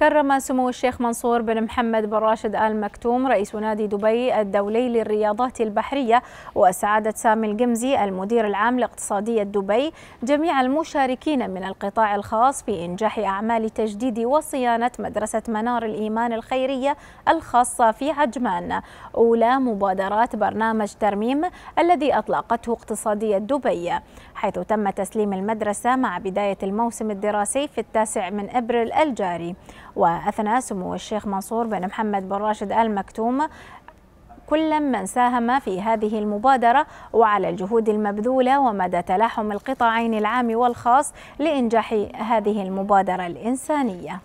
كرم سمو الشيخ منصور بن محمد بن راشد آل مكتوم رئيس نادي دبي الدولي للرياضات البحرية وسعادة سامي القمزي المدير العام لاقتصادية دبي جميع المشاركين من القطاع الخاص في إنجاح أعمال تجديد وصيانة مدرسة منار الإيمان الخيرية الخاصة في عجمان أولى مبادرات برنامج ترميم الذي أطلقته اقتصادية دبي حيث تم تسليم المدرسة مع بداية الموسم الدراسي في التاسع من أبريل الجاري وأثنى سمو الشيخ منصور بن محمد بن راشد آل مكتوم كل من ساهم في هذه المبادرة وعلى الجهود المبذولة ومدى تلاحم القطاعين العام والخاص لإنجاح هذه المبادرة الإنسانية